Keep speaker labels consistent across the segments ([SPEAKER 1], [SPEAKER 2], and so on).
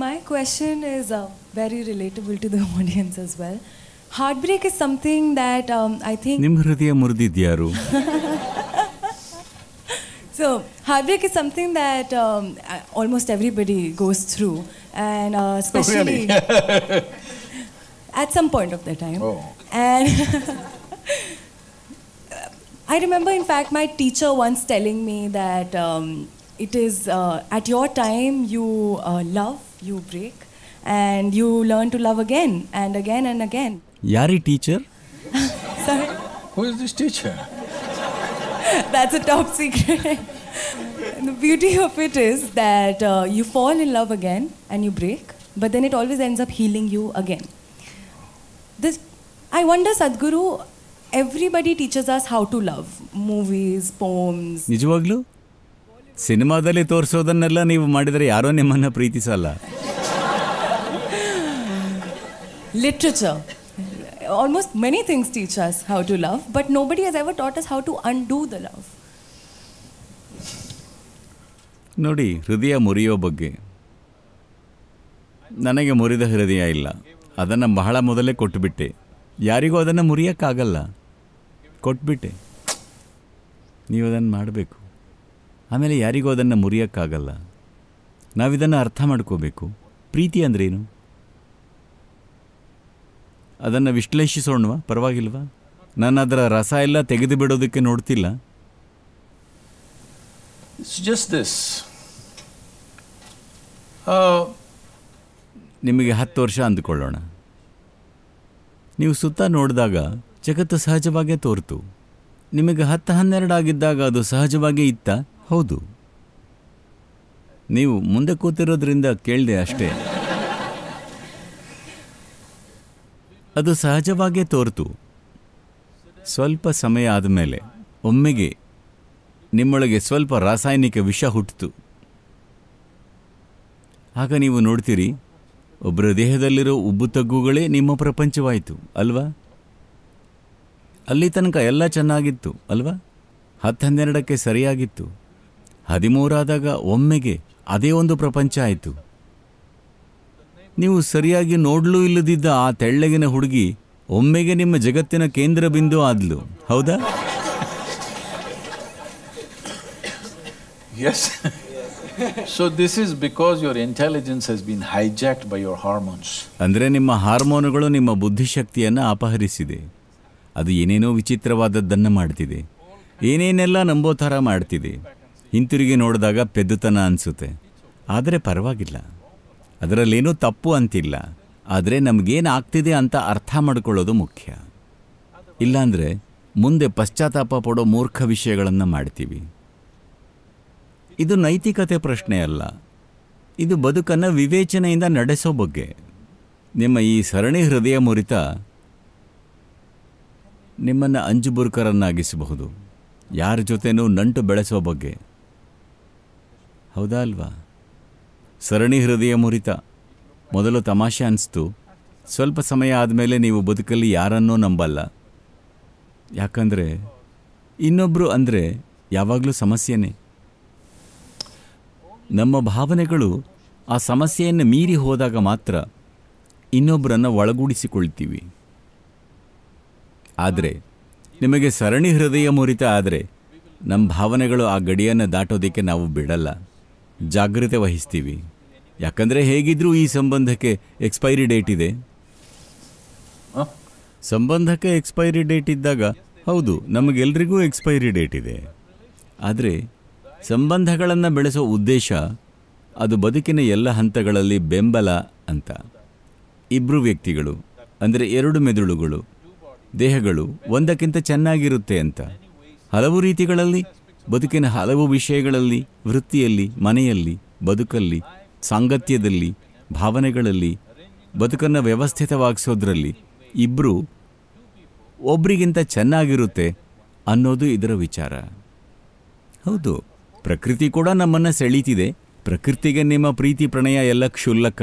[SPEAKER 1] My question is uh, very relatable to the audience as well. Heartbreak is something that um, I think. ನಿಮ್ಮ
[SPEAKER 2] murdi diaru.
[SPEAKER 1] So, heartbreak is something that um, almost everybody goes through, and uh, oh, especially oh, really? at some point of their time. Oh. And I remember, in fact, my teacher once telling me that um, it is uh, at your time you uh, love you break and you learn to love again and again and again.
[SPEAKER 2] Yari teacher?
[SPEAKER 1] Sorry? Who is this teacher? That's a top secret. the beauty of it is that you fall in love again and you break, but then it always ends up healing you again. This, I wonder, Sadhguru, everybody us how to love… …movies, as how to love movies poems
[SPEAKER 2] ನಿಜವಾಗ್ಲೂ ಸಿನಿಮಾದಲ್ಲಿ you ನೀವು ಮಾಡಿದರೆ ಯಾರೋ ನಿಮ್ಮನ್ನು ಪ್ರೀತಿಸಲ್ಲ
[SPEAKER 1] literature. Almost many things teach us how to love, but nobody has ever taught us how to undo the love.
[SPEAKER 2] ನೋಡಿ ಹೃದಯ ಮುರಿಯೋ ಬಗ್ಗೆ ನನಗೆ ಮುರಿದ ಹೃದಯ ಇಲ್ಲ ಅದನ್ನು ಬಹಳ ಮೊದಲೇ ಕೊಟ್ಟುಬಿಟ್ಟೆ ಯಾರಿಗೂ ಅದನ್ನು ಮುರಿಯೋಕ್ಕಾಗಲ್ಲ ಕೊಟ್ಬಿಟ್ಟೆ ನೀವು ಅದನ್ನು ಮಾಡಬೇಕು ಆಮೇಲೆ ಯಾರಿಗೂ ಅದನ್ನು ಮುರಿಯೋಕ್ಕಾಗಲ್ಲ ನಾವಿದನ್ನು ಅರ್ಥ ಮಾಡ್ಕೋಬೇಕು ಪ್ರೀತಿ ಅಂದ್ರೇನು ಅದನ್ನು ವಿಶ್ಲೇಷಿಸೋಣವಾ ಪರವಾಗಿಲ್ವಾ ನಾನು ಅದರ ರಸ ಎಲ್ಲ ತೆಗೆದು ಬಿಡೋದಕ್ಕೆ ನೋಡ್ತಿಲ್ಲ ಜಸ್ಟ್ ದಿಸ್ uh, ನಿಮಗೆ ಹತ್ತು ವರ್ಷ ಅಂದುಕೊಳ್ಳೋಣ ನೀವು ಸುತ್ತ ನೋಡಿದಾಗ ಜಗತ್ತು ಸಹಜವಾಗೇ ತೋರ್ತು ನಿಮಗೆ ಹತ್ತು ಹನ್ನೆರಡು ಆಗಿದ್ದಾಗ ಅದು ಸಹಜವಾಗೇ ಇತ್ತ ಹೌದು ನೀವು ಮುಂದೆ ಕೂತಿರೋದ್ರಿಂದ ಕೇಳಿದೆ ಅಷ್ಟೇ ಅದು ಸಹಜವಾಗೇ ತೋರ್ತು ಸ್ವಲ್ಪ ಸಮಯ ಆದಮೇಲೆ ಒಮ್ಮೆಗೆ ನಿಮ್ಮೊಳಗೆ ಸ್ವಲ್ಪ ರಾಸಾಯನಿಕ ವಿಷ ಹುಟ್ಟಿತು ಆಗ ನೀವು ನೋಡ್ತೀರಿ ಒಬ್ಬರ ದೇಹದಲ್ಲಿರೋ ಉಬ್ಬು ತಗ್ಗುಗಳೇ ನಿಮ್ಮ ಪ್ರಪಂಚವಾಯಿತು ಅಲ್ವಾ ಅಲ್ಲಿ ತನಕ ಎಲ್ಲ ಚೆನ್ನಾಗಿತ್ತು ಅಲ್ವಾ ಹತ್ತು ಹನ್ನೆರಡಕ್ಕೆ ಸರಿಯಾಗಿತ್ತು ಹದಿಮೂರಾದಾಗ ಒಮ್ಮೆಗೆ ಅದೇ ಒಂದು ಪ್ರಪಂಚ ಆಯಿತು ನೀವು ಸರಿಯಾಗಿ ನೋಡ್ಲೂ ಇಲ್ಲದಿದ್ದ ಆ ತೆಳ್ಳಗಿನ ಹುಡುಗಿ ಒಮ್ಮೆಗೆ ನಿಮ್ಮ ಜಗತ್ತಿನ ಕೇಂದ್ರ ಬಿಂದು ಆದ್ಲು ಹೌದಾ yes so this is because your intelligence has been hijacked by your hormones ಅಂದರೆ ನಿಮ್ಮ ಹಾರ್ಮೋನುಗಳು ನಿಮ್ಮ ಬುದ್ಧಿಶಕ್ತಿಯನ್ನು ಅಪಹರಿಸಿದೆ ಅದು ಏನೇನೋ ವಿಚಿತ್ರವಾದದ್ದನ್ನು ಮಾಡ್ತಿದೆ ಏನೇನೆಲ್ಲ ನಂಬೋ ಥರ ಮಾಡ್ತಿದೆ ಹಿಂತಿರುಗಿ ನೋಡಿದಾಗ ಪೆದ್ದುತನ ಅನಿಸುತ್ತೆ ಆದರೆ ಪರವಾಗಿಲ್ಲ ಅದರಲ್ಲೇನೂ ತಪ್ಪು ಅಂತಿಲ್ಲ ಆದರೆ ನಮಗೇನು ಆಗ್ತಿದೆ ಅಂತ ಅರ್ಥ ಮಾಡ್ಕೊಳ್ಳೋದು ಮುಖ್ಯ ಇಲ್ಲಾಂದರೆ ಮುಂದೆ ಪಶ್ಚಾತ್ತಾಪ ಪಡೋ ಮೂರ್ಖ ವಿಷಯಗಳನ್ನು ಮಾಡ್ತೀವಿ ಇದು ನೈತಿಕತೆ ಪ್ರಶ್ನೆ ಅಲ್ಲ ಇದು ಬದುಕನ್ನು ವಿವೇಚನೆಯಿಂದ ನಡೆಸೋ ಬಗ್ಗೆ ನಿಮ್ಮ ಈ ಸರಣಿ ಹೃದಯ ಮುರಿತ ನಿಮ್ಮನ್ನು ಅಂಜುಬುರ್ಕರನ್ನಾಗಿಸಬಹುದು ಯಾರ ಜೊತೆನೂ ನಂಟು ಬೆಳೆಸೋ ಬಗ್ಗೆ ಹೌದಾ ಅಲ್ವಾ ಸರಣಿ ಹೃದಯ ಮುರಿತ ಮೊದಲು ತಮಾಷೆ ಅನ್ನಿಸ್ತು ಸ್ವಲ್ಪ ಸಮಯ ಆದಮೇಲೆ ನೀವು ಬದುಕಲ್ಲಿ ಯಾರನ್ನೂ ನಂಬಲ್ಲ ಯಾಕಂದರೆ ಇನ್ನೊಬ್ಬರು ಅಂದರೆ ಯಾವಾಗಲೂ ಸಮಸ್ಯೆನೇ ನಮ್ಮ ಭಾವನೆಗಳು ಆ ಸಮಸ್ಯೆಯನ್ನು ಮೀರಿ ಹೋದಾಗ ಮಾತ್ರ ಇನ್ನೊಬ್ಬರನ್ನು ಒಳಗೂಡಿಸಿಕೊಳ್ತೀವಿ ಆದರೆ ನಿಮಗೆ ಸರಣಿ ಹೃದಯ ಮುರಿತ ಆದರೆ ನಮ್ಮ ಭಾವನೆಗಳು ಆ ಗಡಿಯನ್ನು ದಾಟೋದಕ್ಕೆ ನಾವು ಬಿಡಲ್ಲ ಜಾಗ್ರತೆ ವಹಿಸ್ತೀವಿ ಯಾಕಂದರೆ ಹೇಗಿದ್ದರೂ ಈ ಸಂಬಂಧಕ್ಕೆ ಎಕ್ಸ್ಪೈರಿ ಡೇಟ್ ಇದೆ ಸಂಬಂಧಕ್ಕೆ ಎಕ್ಸ್ಪೈರಿ ಡೇಟ್ ಇದ್ದಾಗ ಹೌದು ನಮಗೆಲ್ರಿಗೂ ಎಕ್ಸ್ಪೈರಿ ಡೇಟ್ ಇದೆ ಆದರೆ ಸಂಬಂಧಗಳನ್ನು ಬೆಳೆಸೋ ಉದ್ದೇಶ ಅದು ಬದುಕಿನ ಎಲ್ಲ ಹಂತಗಳಲ್ಲಿ ಬೆಂಬಲ ಅಂತ ಇಬ್ಬರು ವ್ಯಕ್ತಿಗಳು ಅಂದರೆ ಎರಡು ಮೆದುಳುಗಳು ದೇಹಗಳು ಒಂದಕ್ಕಿಂತ ಚೆನ್ನಾಗಿರುತ್ತೆ ಅಂತ ಹಲವು ರೀತಿಗಳಲ್ಲಿ ಬದುಕಿನ ಹಲವು ವಿಷಯಗಳಲ್ಲಿ ವೃತ್ತಿಯಲ್ಲಿ ಮನೆಯಲ್ಲಿ ಬದುಕಲ್ಲಿ ಸಾಂಗತ್ಯದಲ್ಲಿ ಭಾವನೆಗಳಲ್ಲಿ ಬದುಕನ್ನು ವ್ಯವಸ್ಥಿತವಾಗಿಸೋದ್ರಲ್ಲಿ ಇಬ್ಬರು ಒಬ್ರಿಗಿಂತ ಚೆನ್ನಾಗಿರುತ್ತೆ ಅನ್ನೋದು ಇದರ ವಿಚಾರ ಹೌದು ಪ್ರಕೃತಿ ಕೂಡ ನಮ್ಮನ್ನು ಸೆಳೀತಿದೆ ಪ್ರಕೃತಿಗೆ ನಿಮ್ಮ ಪ್ರೀತಿ ಪ್ರಣಯ ಎಲ್ಲ ಕ್ಷುಲ್ಲಕ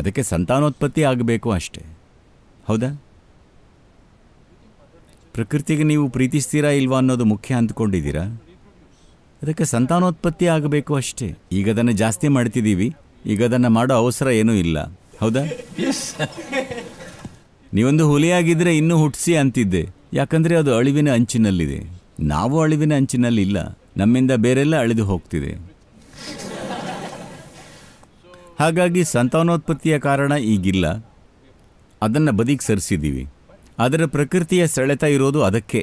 [SPEAKER 2] ಅದಕ್ಕೆ ಸಂತಾನೋತ್ಪತ್ತಿ ಆಗಬೇಕು ಅಷ್ಟೆ ಹೌದಾ ಪ್ರಕೃತಿಗೆ ನೀವು ಪ್ರೀತಿಸ್ತೀರಾ ಇಲ್ವಾ ಅನ್ನೋದು ಮುಖ್ಯ ಅಂದ್ಕೊಂಡಿದ್ದೀರಾ ಅದಕ್ಕೆ ಸಂತಾನೋತ್ಪತ್ತಿ ಆಗಬೇಕು ಅಷ್ಟೇ ಈಗ ಅದನ್ನು ಜಾಸ್ತಿ ಮಾಡ್ತಿದ್ದೀವಿ ಈಗ ಅದನ್ನು ಮಾಡೋ ಅವಸರ ಏನೂ ಇಲ್ಲ ಹೌದಾ ನೀವೊಂದು ಹುಲಿಯಾಗಿದ್ದರೆ ಇನ್ನೂ ಹುಟ್ಟಿಸಿ ಅಂತಿದ್ದೆ ಯಾಕಂದರೆ ಅದು ಅಳಿವಿನ ಅಂಚಿನಲ್ಲಿದೆ ನಾವು ಅಳಿವಿನ ಅಂಚಿನಲ್ಲಿ ಇಲ್ಲ ನಮ್ಮಿಂದ ಬೇರೆಲ್ಲ ಅಳಿದು ಹೋಗ್ತಿದೆ ಹಾಗಾಗಿ ಸಂತಾನೋತ್ಪತ್ತಿಯ ಕಾರಣ ಈಗಿಲ್ಲ ಅದನ್ನು ಬದಿಗೆ ಸರಿಸಿದ್ದೀವಿ ಅದರ ಪ್ರಕೃತಿಯ ಸೆಳೆತ ಇರೋದು ಅದಕ್ಕೆ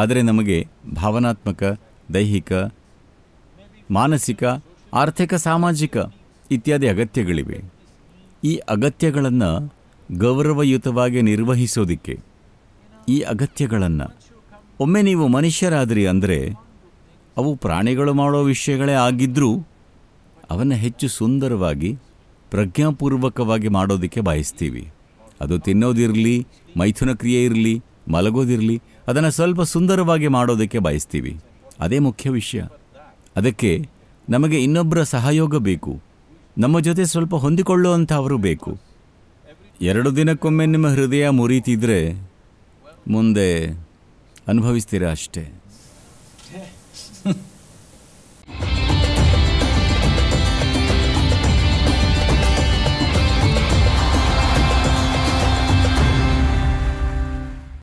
[SPEAKER 2] ಆದರೆ ನಮಗೆ ಭಾವನಾತ್ಮಕ ದೈಹಿಕ ಮಾನಸಿಕ ಆರ್ಥಿಕ ಸಾಮಾಜಿಕ ಇತ್ಯಾದಿ ಅಗತ್ಯಗಳಿವೆ ಈ ಅಗತ್ಯಗಳನ್ನು ಗೌರವಯುತವಾಗಿ ನಿರ್ವಹಿಸೋದಕ್ಕೆ ಈ ಅಗತ್ಯಗಳನ್ನು ಒಮ್ಮೆ ನೀವು ಮನುಷ್ಯರಾದ್ರಿ ಅಂದರೆ ಅವು ಪ್ರಾಣಿಗಳು ಮಾಡೋ ವಿಷಯಗಳೇ ಆಗಿದ್ದರೂ ಅವನ್ನು ಹೆಚ್ಚು ಸುಂದರವಾಗಿ ಪ್ರಜ್ಞಾಪೂರ್ವಕವಾಗಿ ಮಾಡೋದಕ್ಕೆ ಬಯಸ್ತೀವಿ ಅದು ತಿನ್ನೋದಿರಲಿ ಮೈಥುನ ಕ್ರಿಯೆ ಇರಲಿ ಮಲಗೋದಿರಲಿ ಅದನ್ನು ಸ್ವಲ್ಪ ಸುಂದರವಾಗಿ ಮಾಡೋದಕ್ಕೆ ಬಯಸ್ತೀವಿ ಅದೇ ಮುಖ್ಯ ವಿಷಯ ಅದಕ್ಕೆ ನಮಗೆ ಇನ್ನೊಬ್ಬರ ಸಹಯೋಗ ಬೇಕು ನಮ್ಮ ಜೊತೆ ಸ್ವಲ್ಪ ಹೊಂದಿಕೊಳ್ಳುವಂಥವರು ಬೇಕು ಎರಡು ದಿನಕ್ಕೊಮ್ಮೆ ನಿಮ್ಮ ಹೃದಯ ಮುರಿತಿದ್ರೆ ಮುಂದೆ ಅನುಭವಿಸ್ತೀರಾ ಅಷ್ಟೇ